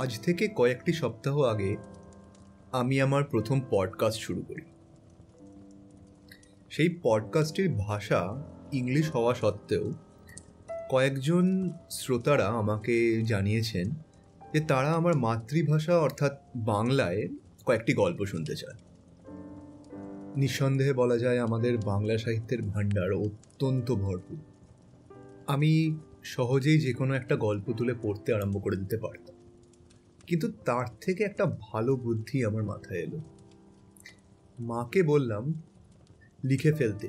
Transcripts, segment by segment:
আজ থেকে কয়েকটি সপ্তাহ আগে আমি আমার প্রথম পডকাস্ট শুরু করি সেই পডকাস্টের ভাষা ইংলিশ হওয়া সত্ত্বেও কয়েকজন শ্রোতারা আমাকে জানিয়েছেন যে তারা আমার মাতৃভাষা অর্থাৎ বাংলায় কয়েকটি গল্প শুনতে চায় নিঃসন্দেহে বলা যায় আমাদের বাংলা সাহিত্যের ভাণ্ডার অত্যন্ত ভরপুর আমি সহজেই যে কোনো একটা গল্প তুলে পড়তে আরম্ভ করে দিতে পারতাম কিন্তু তার থেকে একটা ভালো বুদ্ধি আমার মাথায় এলো মাকে বললাম লিখে ফেলতে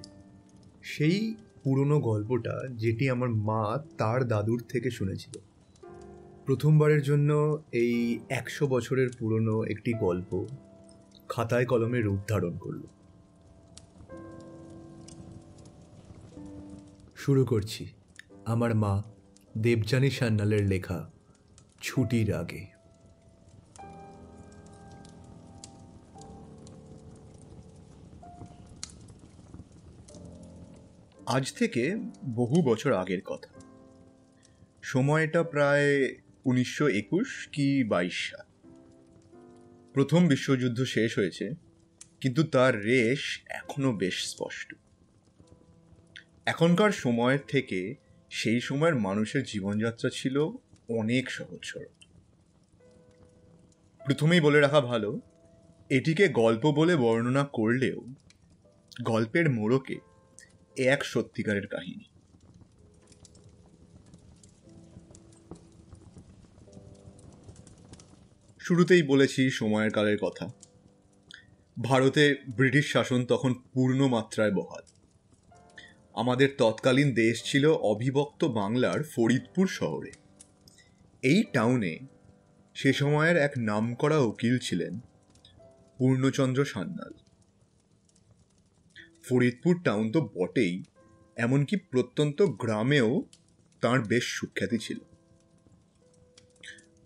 সেই পুরনো গল্পটা যেটি আমার মা তার দাদুর থেকে শুনেছিল প্রথমবারের জন্য এই একশো বছরের পুরনো একটি গল্প খাতায় কলমে রূপ ধারণ করল শুরু করছি আমার মা দেবযানী সান্যালের লেখা ছুটির আগে আজ থেকে বহু বছর আগের কথা সময়টা প্রায় উনিশশো একুশ কি বাইশ সাল প্রথম বিশ্বযুদ্ধ শেষ হয়েছে কিন্তু তার রেশ এখনো বেশ স্পষ্ট এখনকার সময়ের থেকে সেই সময়ের মানুষের জীবনযাত্রা ছিল অনেক সহজ সরল প্রথমেই বলে রাখা ভালো এটিকে গল্প বলে বর্ণনা করলেও গল্পের মোড়কে এক সত্যিকারের কাহিনী শুরুতেই বলেছি সময়ের কালের কথা ভারতে ব্রিটিশ শাসন তখন পূর্ণ মাত্রায় বহাল আমাদের তৎকালীন দেশ ছিল অবিভক্ত বাংলার ফরিদপুর শহরে এই টাউনে সে সময়ের এক নামকরা উকিল ছিলেন পূর্ণচন্দ্র সান্যাল ফরিদপুর টাউন তো বটেই এমনকি প্রত্যন্ত গ্রামেও তার বেশ সুখ্যাতি ছিল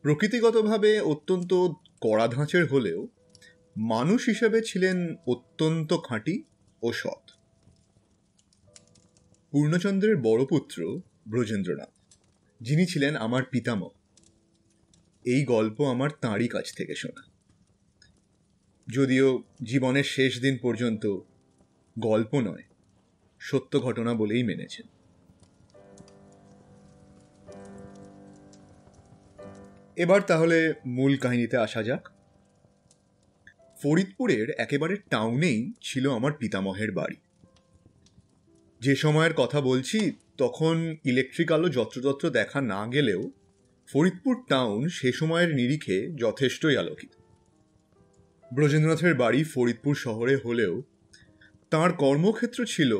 প্রকৃতিগতভাবে অত্যন্ত কড়া ধাঁচের হলেও মানুষ হিসেবে ছিলেন অত্যন্ত খাঁটি ও সৎ পূর্ণচন্দ্রের বড় পুত্র ব্রজেন্দ্রনাথ যিনি ছিলেন আমার পিতামহ এই গল্প আমার তাঁরই কাছ থেকে শোনা যদিও জীবনের শেষ দিন পর্যন্ত গল্প নয় সত্য ঘটনা বলেই মেনেছেন এবার তাহলে মূল কাহিনীতে আসা যাক ফরিদপুরের একেবারে টাউনেই ছিল আমার পিতামহের বাড়ি যে সময়ের কথা বলছি তখন ইলেকট্রিক আলো যত্রতত্র দেখা না গেলেও ফরিদপুর টাউন সে সময়ের নিরিখে যথেষ্টই আলোকিত ব্রজেন্দ্রনাথের বাড়ি ফরিদপুর শহরে হলেও তাঁর কর্মক্ষেত্র ছিল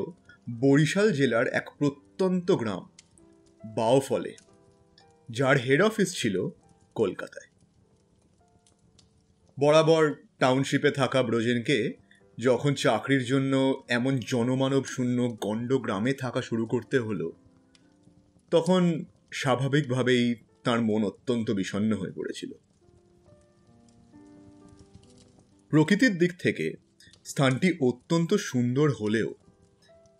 বরিশাল জেলার এক প্রত্যন্ত গ্রাম বাউফলে যার হেড অফিস ছিল কলকাতায় বরাবর টাউনশিপে থাকা ব্রোজেনকে যখন চাকরির জন্য এমন জনমানব শূন্য গণ্ড গ্রামে থাকা শুরু করতে হলো তখন স্বাভাবিকভাবেই তার মন অত্যন্ত বিষণ্ন হয়ে পড়েছিল প্রকৃতির দিক থেকে স্থানটি অত্যন্ত সুন্দর হলেও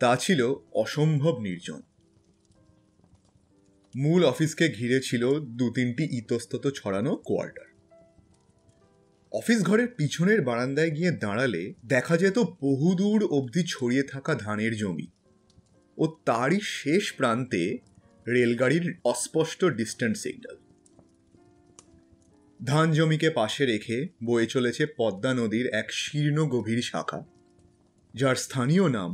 তা ছিল অসম্ভব নির্জন মূল অফিসকে ঘিরে ছিল দু তিনটি ইতস্তত ছড়ানো কোয়ার্টার অফিস ঘরের পিছনের বারান্দায় গিয়ে দাঁড়ালে দেখা যেত বহুদূর অবধি ছড়িয়ে থাকা ধানের জমি ও তারই শেষ প্রান্তে রেলগাড়ির অস্পষ্ট ডিস্ট্যান্স সিগন্যাল ধান জমিকে পাশে রেখে বয়ে চলেছে পদ্মা নদীর এক শীর্ণ গভীর শাখা যার স্থানীয় নাম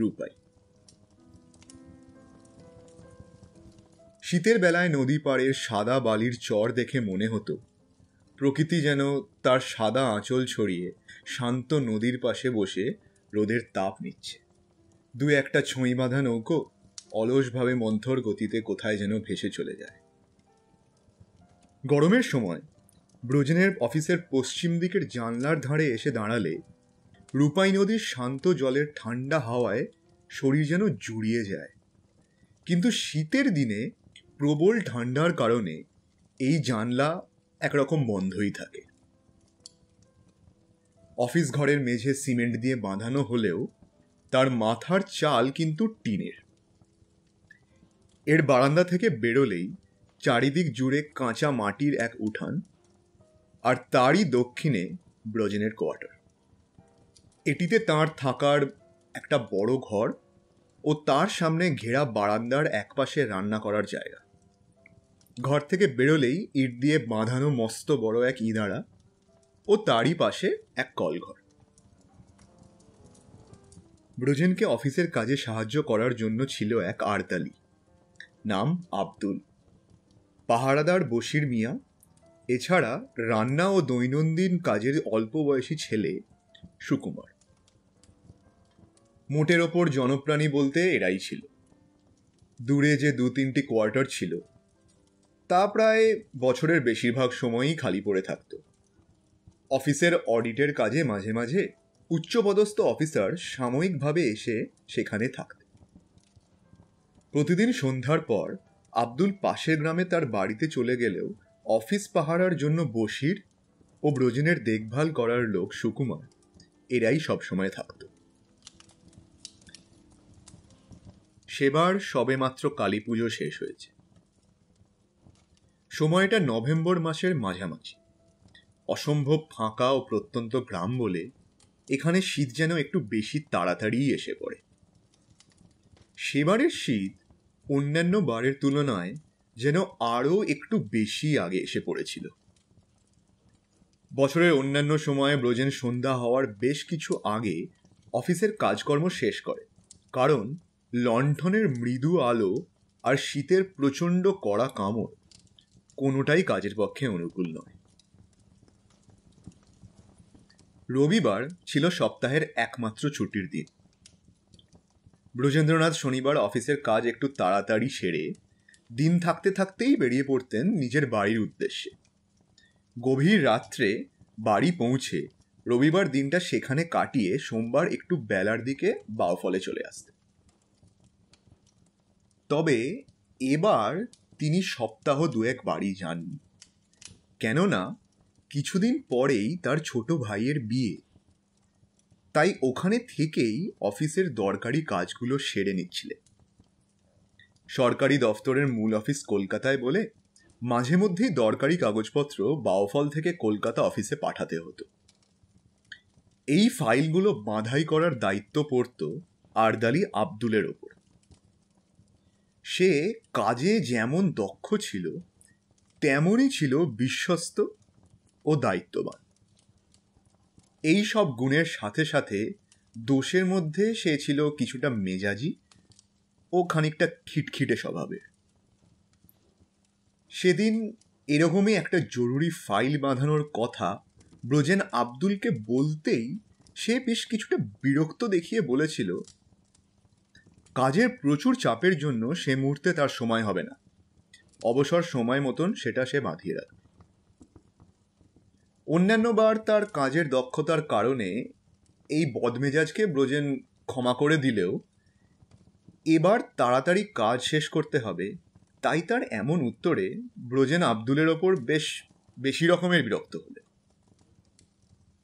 রূপাই শীতের বেলায় নদী পাড়ের সাদা বালির চর দেখে মনে হতো প্রকৃতি যেন তার সাদা আঁচল ছড়িয়ে শান্ত নদীর পাশে বসে রোদের তাপ নিচ্ছে দু একটা ছুঁই বাঁধা নৌকো অলসভাবে মন্থর গতিতে কোথায় যেন ভেসে চলে যায় গরমের সময় ব্রোজেনের অফিসের পশ্চিম দিকের জানলার ধারে এসে দাঁড়ালে রূপাই নদীর শান্ত জলের ঠান্ডা হাওয়ায় শরীর যেন জুড়িয়ে যায় কিন্তু শীতের দিনে প্রবল ঠান্ডার কারণে এই জানলা একরকম বন্ধই থাকে অফিস ঘরের মেঝে সিমেন্ট দিয়ে বাঁধানো হলেও তার মাথার চাল কিন্তু টিনের এর বারান্দা থেকে বেরোলেই চারিদিক জুড়ে কাঁচা মাটির এক উঠান আর তারই দক্ষিণে ব্রজেনের কোয়ার্টার এটিতে তার থাকার একটা বড় ঘর ও তার সামনে ঘেরা বারান্দার একপাশে রান্না করার জায়গা ঘর থেকে বেরোলেই ইট দিয়ে বাঁধানো মস্ত বড় এক ইদারা ও তারই পাশে এক কলঘর ব্রজেনকে অফিসের কাজে সাহায্য করার জন্য ছিল এক আরতালি নাম আব্দুল পাহারাদার বশির মিয়া এছাড়া রান্না ও দৈনন্দিন কাজের অল্প বয়সী ছেলে সুকুমার মোটের ওপর জনপ্রাণী বলতে এরাই ছিল দূরে যে দু তিনটি কোয়ার্টার ছিল তা প্রায় বছরের বেশিরভাগ সময়ই খালি পড়ে থাকত অফিসের অডিটের কাজে মাঝে মাঝে উচ্চপদস্থ অফিসার সাময়িকভাবে এসে সেখানে থাকত প্রতিদিন সন্ধ্যার পর আব্দুল পাশের গ্রামে তার বাড়িতে চলে গেলেও অফিস পাহারার জন্য বসির ও ব্রজিনের দেখভাল করার লোক সুকুমার এরাই সবসময় থাকত সেবার সবে মাত্র কালী পুজো শেষ হয়েছে সময়টা নভেম্বর মাসের মাঝামাঝি অসম্ভব ফাঁকা ও প্রত্যন্ত গ্রাম বলে এখানে শীত যেন একটু বেশি তাড়াতাড়িই এসে পড়ে সেবারের শীত অন্যান্য বারের তুলনায় যেন আরও একটু বেশি আগে এসে পড়েছিল বছরের অন্যান্য সময়ে ব্রোজেন সন্ধ্যা হওয়ার বেশ কিছু আগে অফিসের কাজকর্ম শেষ করে কারণ লণ্ঠনের মৃদু আলো আর শীতের প্রচণ্ড কড়া কামড় কোনোটাই কাজের পক্ষে অনুকূল নয় রবিবার ছিল সপ্তাহের একমাত্র ছুটির দিন ব্রজেন্দ্রনাথ শনিবার অফিসের কাজ একটু তাড়াতাড়ি সেরে দিন থাকতে থাকতেই বেরিয়ে পড়তেন নিজের বাড়ির উদ্দেশ্যে গভীর রাত্রে বাড়ি পৌঁছে রবিবার দিনটা সেখানে কাটিয়ে সোমবার একটু বেলার দিকে বাউফলে চলে আসতেন তবে এবার তিনি সপ্তাহ দুয়েক বাড়ি যাননি কেননা কিছুদিন পরেই তার ছোট ভাইয়ের বিয়ে তাই ওখানে থেকেই অফিসের দরকারি কাজগুলো সেরে নিচ্ছিলে সরকারি দফতরের মূল অফিস কলকাতায় বলে মাঝে মধ্যেই দরকারি কাগজপত্র বাওফল থেকে কলকাতা অফিসে পাঠাতে হতো এই ফাইলগুলো বাঁধাই করার দায়িত্ব পড়ত আর্দালি আব্দুলের ওপর সে কাজে যেমন দক্ষ ছিল তেমনই ছিল বিশ্বস্ত ও দায়িত্ববান এই সব গুণের সাথে সাথে দোষের মধ্যে সে ছিল কিছুটা মেজাজি ও খানিকটা খিটখিটে স্বভাবের সেদিন এরকমই একটা জরুরি ফাইল বাঁধানোর কথা ব্রোজেন আব্দুলকে বলতেই সে বেশ কিছুটা বিরক্ত দেখিয়ে বলেছিল কাজের প্রচুর চাপের জন্য সে মুহূর্তে তার সময় হবে না অবসর সময় মতন সেটা সে বাঁধিয়ে রাখবে অন্যান্য বার তার কাজের দক্ষতার কারণে এই বদমেজাজকে ব্রোজেন ক্ষমা করে দিলেও এবার তাড়াতাড়ি কাজ শেষ করতে হবে তাই তার এমন উত্তরে ব্রোজেন আব্দুলের ওপর বেশ বেশি রকমের বিরক্ত হলেন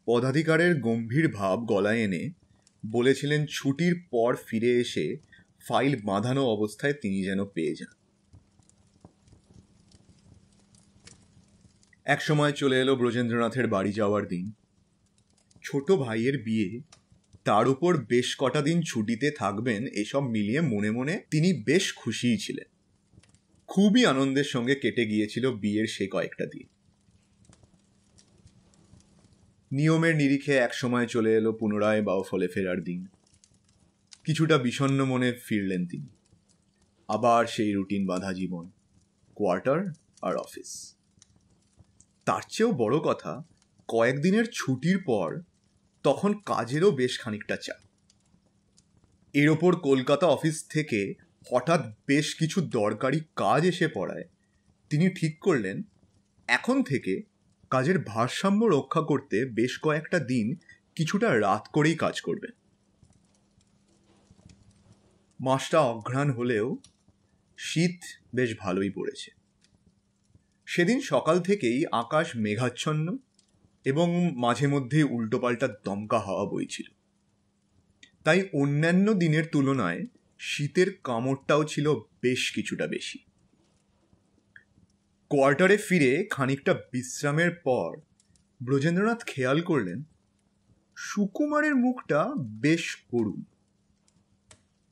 পদাধিকারের গম্ভীর ভাব গলায় এনে বলেছিলেন ছুটির পর ফিরে এসে ফাইল বাঁধানো অবস্থায় তিনি যেন পেয়ে যান এক সময় চলে এলো ব্রজেন্দ্রনাথের বাড়ি যাওয়ার দিন ছোট ভাইয়ের বিয়ে তার উপর বেশ কটা দিন ছুটিতে থাকবেন এসব মিলিয়ে মনে মনে তিনি বেশ খুশিই ছিলেন খুবই আনন্দের সঙ্গে কেটে গিয়েছিল বিয়ের সে কয়েকটা দিন নিয়মের নিরিখে এক সময় চলে এলো পুনরায় ফলে ফেরার দিন কিছুটা বিষণ্ন মনে ফিরলেন তিনি আবার সেই রুটিন বাঁধা জীবন কোয়ার্টার আর অফিস তার চেয়েও বড় কথা কয়েকদিনের ছুটির পর তখন কাজেরও বেশ খানিকটা চাপ এর ওপর কলকাতা অফিস থেকে হঠাৎ বেশ কিছু দরকারি কাজ এসে পড়ায় তিনি ঠিক করলেন এখন থেকে কাজের ভারসাম্য রক্ষা করতে বেশ কয়েকটা দিন কিছুটা রাত করেই কাজ করবে মাসটা অঘ্রাণ হলেও শীত বেশ ভালোই পড়েছে সেদিন সকাল থেকেই আকাশ মেঘাচ্ছন্ন এবং মাঝে মধ্যে উল্টোপাল্টা দমকা হাওয়া বইছিল তাই অন্যান্য দিনের তুলনায় শীতের কামড়টাও ছিল বেশ কিছুটা বেশি কোয়ার্টারে ফিরে খানিকটা বিশ্রামের পর ব্রজেন্দ্রনাথ খেয়াল করলেন সুকুমারের মুখটা বেশ করুণ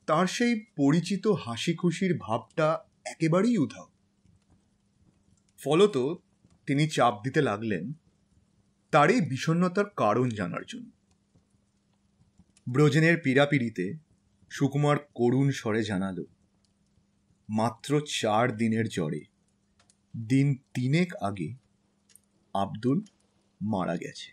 তার সেই পরিচিত হাসি খুশির ভাবটা একেবারেই উধাও ফলত তিনি চাপ দিতে লাগলেন তার এই বিষণ্নতার কারণ জানার জন্য ব্রজেনের পীড়াপিড়িতে সুকুমার করুণ স্বরে জানাল মাত্র চার দিনের জ্বরে দিন তিনেক আগে আব্দুল মারা গেছে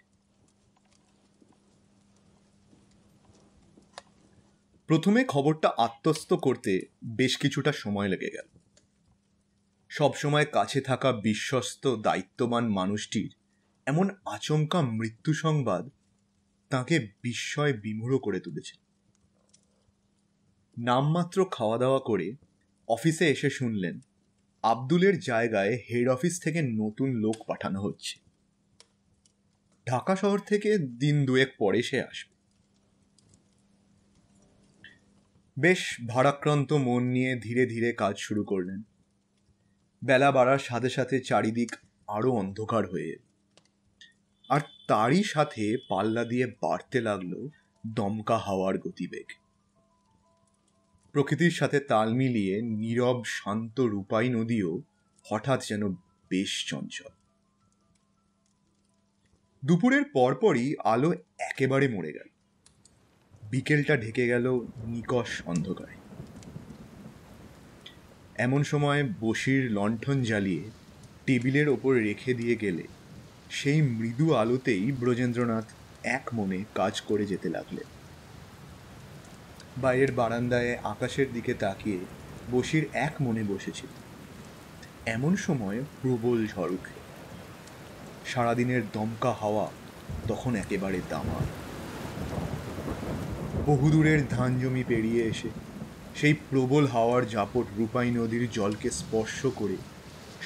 প্রথমে খবরটা আত্মস্থ করতে বেশ কিছুটা সময় লেগে গেল সবসময় কাছে থাকা বিশ্বস্ত দায়িত্ববান মানুষটির এমন আচমকা মৃত্যু সংবাদ তাঁকে বিস্ময় বিমূঢ় করে তুলেছে নামমাত্র খাওয়া দাওয়া করে অফিসে এসে শুনলেন আব্দুলের জায়গায় হেড অফিস থেকে নতুন লোক পাঠানো হচ্ছে ঢাকা শহর থেকে দিন দুয়েক পরে সে আসবে বেশ ভারাক্রান্ত মন নিয়ে ধীরে ধীরে কাজ শুরু করলেন বেলা বাড়ার সাথে সাথে চারিদিক আরও অন্ধকার হয়ে আর তারই সাথে পাল্লা দিয়ে বাড়তে লাগলো দমকা হাওয়ার গতিবেগ প্রকৃতির সাথে তাল মিলিয়ে নীরব শান্ত রূপাই নদীও হঠাৎ যেন বেশ চঞ্চল দুপুরের পরপরই আলো একেবারে মরে গেল বিকেলটা ঢেকে গেল নিকশ অন্ধকারে এমন সময় বসির লণ্ঠন জ্বালিয়ে টেবিলের ওপর রেখে দিয়ে গেলে সেই মৃদু আলোতেই ব্রজেন্দ্রনাথ এক মনে কাজ করে যেতে লাগলেন বাইরের বারান্দায় আকাশের দিকে তাকিয়ে বসির এক মনে বসেছিল এমন সময় প্রবল ঝড় উঠে সারাদিনের দমকা হাওয়া তখন একেবারে দামার বহুদূরের ধান জমি পেরিয়ে এসে সেই প্রবল হাওয়ার ঝাপট রূপাই নদীর জলকে স্পর্শ করে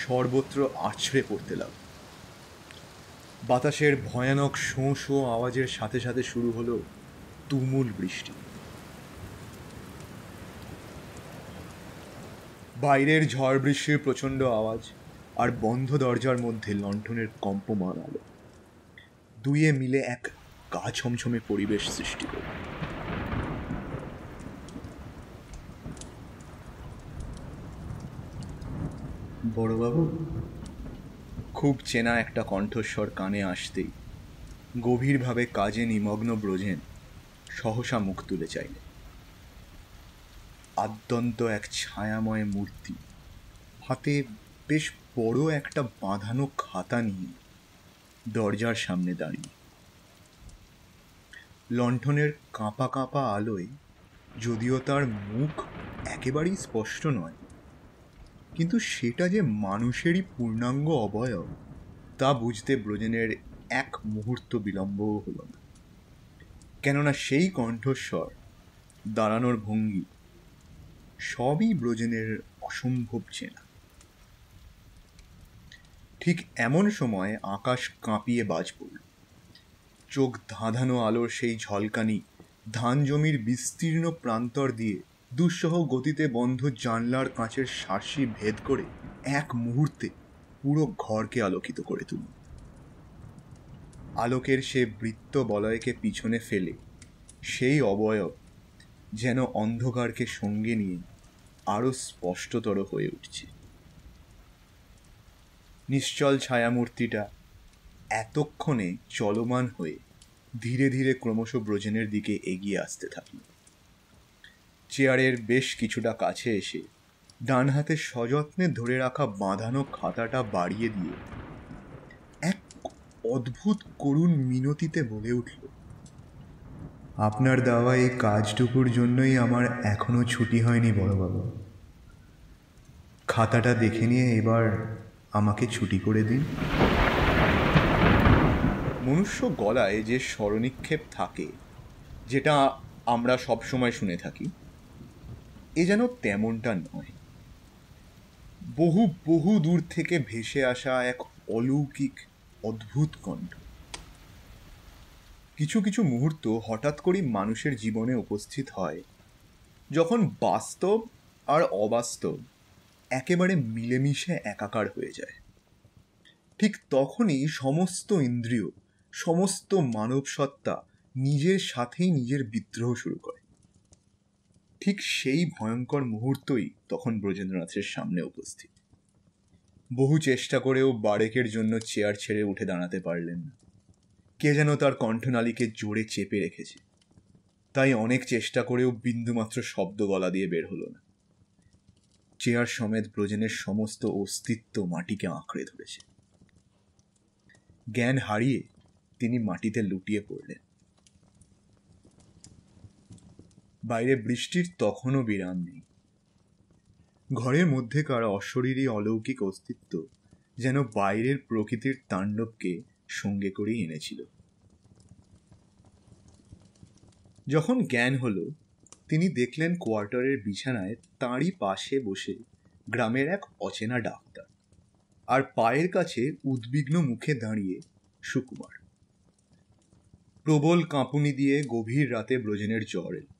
সর্বত্র আছড়ে পড়তে লাগল বাতাসের ভয়ানক শোঁ শোঁ আওয়াজের সাথে সাথে শুরু হলো তুমুল বৃষ্টি বাইরের ঝড় বৃষ্টির প্রচণ্ড আওয়াজ আর বন্ধ দরজার মধ্যে লণ্ঠনের কম্পমান আলো দুয়ে মিলে এক গা ছমছমে পরিবেশ সৃষ্টি করল বড়বাবু খুব চেনা একটা কণ্ঠস্বর কানে আসতেই গভীরভাবে কাজে নিমগ্ন ব্রজেন সহসা মুখ তুলে চাইলে আদ্যন্ত এক ছায়াময় মূর্তি হাতে বেশ বড় একটা বাঁধানো খাতা নিয়ে দরজার সামনে দাঁড়িয়ে লণ্ঠনের কাঁপা কাঁপা আলোয় যদিও তার মুখ একেবারেই স্পষ্ট নয় কিন্তু সেটা যে মানুষেরই পূর্ণাঙ্গ অবয়ব তা বুঝতে ব্রজেনের এক মুহূর্ত বিলম্বও হলো না কেননা সেই কণ্ঠস্বর দাঁড়ানোর ভঙ্গি সবই ব্রজেনের অসম্ভব চেনা ঠিক এমন সময় আকাশ কাঁপিয়ে বাজ পড়ল চোখ ধাঁধানো আলোর সেই ঝলকানি ধান জমির বিস্তীর্ণ প্রান্তর দিয়ে দুঃসহ গতিতে বন্ধ জানলার কাঁচের শার্সি ভেদ করে এক মুহূর্তে পুরো ঘরকে আলোকিত করে তুলি আলোকের সে বৃত্ত বলয়কে পিছনে ফেলে সেই অবয়ব যেন অন্ধকারকে সঙ্গে নিয়ে আরও স্পষ্টতর হয়ে উঠছে নিশ্চল ছায়ামূর্তিটা এতক্ষণে চলমান হয়ে ধীরে ধীরে ক্রমশ ব্রজেনের দিকে এগিয়ে আসতে থাকলো চেয়ারের বেশ কিছুটা কাছে এসে ডান হাতে সযত্নে ধরে রাখা বাঁধানো খাতাটা বাড়িয়ে দিয়ে এক অদ্ভুত করুণ মিনতিতে বলে উঠল আপনার দেওয়া এই কাজটুকুর জন্যই আমার এখনও ছুটি হয়নি বড়বাবু খাতাটা দেখে নিয়ে এবার আমাকে ছুটি করে দিন মনুষ্য গলায় যে স্মরণিক্ষেপ থাকে যেটা আমরা সবসময় শুনে থাকি এ যেন তেমনটা নয় বহু বহু দূর থেকে ভেসে আসা এক অলৌকিক অদ্ভুত কণ্ঠ কিছু কিছু মুহূর্ত হঠাৎ করেই মানুষের জীবনে উপস্থিত হয় যখন বাস্তব আর অবাস্তব একেবারে মিলেমিশে একাকার হয়ে যায় ঠিক তখনই সমস্ত ইন্দ্রিয় সমস্ত মানব সত্তা নিজের সাথেই নিজের বিদ্রোহ শুরু করে ঠিক সেই ভয়ঙ্কর মুহূর্তই তখন ব্রজেন্দ্রনাথের সামনে উপস্থিত বহু চেষ্টা করেও বারেকের জন্য চেয়ার ছেড়ে উঠে দাঁড়াতে পারলেন না কে যেন তার কণ্ঠনালীকে জোরে চেপে রেখেছে তাই অনেক চেষ্টা করেও বিন্দুমাত্র শব্দ গলা দিয়ে বের হলো না চেয়ার সমেত ব্রজেনের সমস্ত অস্তিত্ব মাটিকে আঁকড়ে ধরেছে জ্ঞান হারিয়ে তিনি মাটিতে লুটিয়ে পড়লেন বাইরে বৃষ্টির তখনও বিরাম নেই ঘরের মধ্যেকার অশরীরী অলৌকিক অস্তিত্ব যেন বাইরের প্রকৃতির তাণ্ডবকে সঙ্গে করেই এনেছিল যখন জ্ঞান হলো তিনি দেখলেন কোয়ার্টারের বিছানায় তাঁরই পাশে বসে গ্রামের এক অচেনা ডাক্তার আর পায়ের কাছে উদ্বিগ্ন মুখে দাঁড়িয়ে সুকুমার প্রবল কাঁপুনি দিয়ে গভীর রাতে ব্রজেনের জ্বর এলো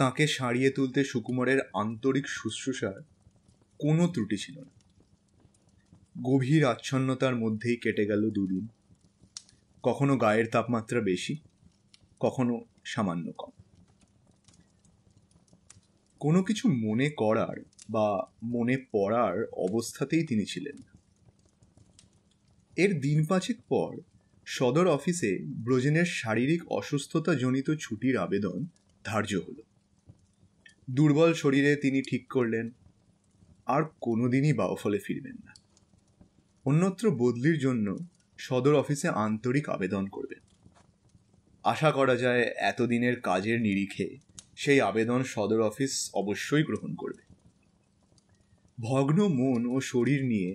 তাঁকে সারিয়ে তুলতে সুকুমারের আন্তরিক শুশ্রূষার কোনো ত্রুটি ছিল না গভীর আচ্ছন্নতার মধ্যেই কেটে গেল দুদিন কখনো গায়ের তাপমাত্রা বেশি কখনো সামান্য কম কোনো কিছু মনে করার বা মনে পড়ার অবস্থাতেই তিনি ছিলেন না এর দিন পাঁচেক পর সদর অফিসে ব্রোজেনের শারীরিক অসুস্থতা জনিত ছুটির আবেদন ধার্য হলো দুর্বল শরীরে তিনি ঠিক করলেন আর কোনোদিনই বাউফলে ফিরবেন না অন্যত্র বদলির জন্য সদর অফিসে আন্তরিক আবেদন করবেন আশা করা যায় এতদিনের কাজের নিরিখে সেই আবেদন সদর অফিস অবশ্যই গ্রহণ করবে ভগ্ন মন ও শরীর নিয়ে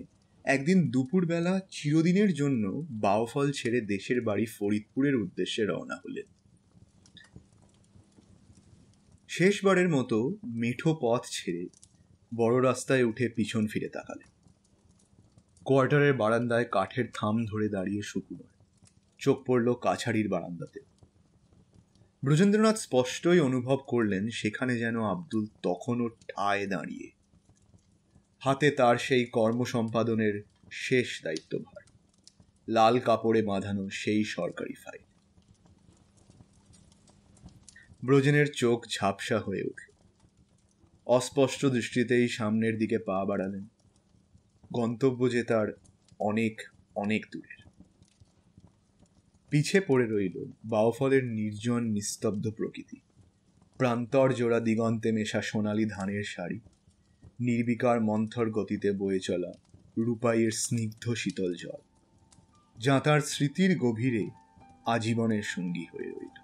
একদিন দুপুরবেলা চিরদিনের জন্য বাউফল ছেড়ে দেশের বাড়ি ফরিদপুরের উদ্দেশ্যে রওনা হলেন শেষবারের মতো মেঠো পথ ছেড়ে বড় রাস্তায় উঠে পিছন ফিরে তাকালে কোয়ার্টারের বারান্দায় কাঠের থাম ধরে দাঁড়িয়ে সুকুমার চোখ পড়ল কাছাড়ির বারান্দাতে ব্রজেন্দ্রনাথ স্পষ্টই অনুভব করলেন সেখানে যেন আব্দুল তখনও ঠায় দাঁড়িয়ে হাতে তার সেই কর্ম সম্পাদনের শেষ দায়িত্বভার লাল কাপড়ে বাঁধানো সেই সরকারি ফাইল ব্রোজেনের চোখ ঝাপসা হয়ে উঠল অস্পষ্ট দৃষ্টিতেই সামনের দিকে পা বাড়ালেন গন্তব্য যে তার অনেক অনেক দূরের পিছে পড়ে রইল বাউফলের নির্জন নিস্তব্ধ প্রকৃতি প্রান্তর জোড়া দিগন্তে মেশা সোনালি ধানের শাড়ি নির্বিকার মন্থর গতিতে বয়ে চলা রূপাইয়ের স্নিগ্ধ শীতল জল যা তার স্মৃতির গভীরে আজীবনের সঙ্গী হয়ে রইল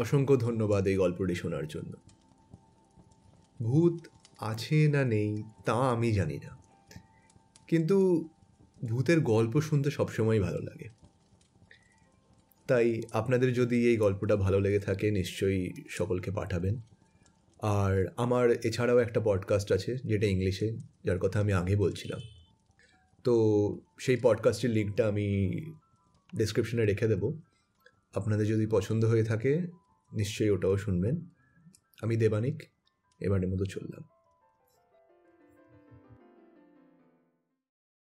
অসংখ্য ধন্যবাদ এই গল্পটি শোনার জন্য ভূত আছে না নেই তা আমি জানি না কিন্তু ভূতের গল্প শুনতে সবসময় ভালো লাগে তাই আপনাদের যদি এই গল্পটা ভালো লেগে থাকে নিশ্চয়ই সকলকে পাঠাবেন আর আমার এছাড়াও একটা পডকাস্ট আছে যেটা ইংলিশে যার কথা আমি আগে বলছিলাম তো সেই পডকাস্টের লিঙ্কটা আমি ডিসক্রিপশনে রেখে দেবো আপনাদের যদি পছন্দ হয়ে থাকে নিশ্চয়ই ওটাও শুনবেন আমি দেবানিক এবারের মতো চললাম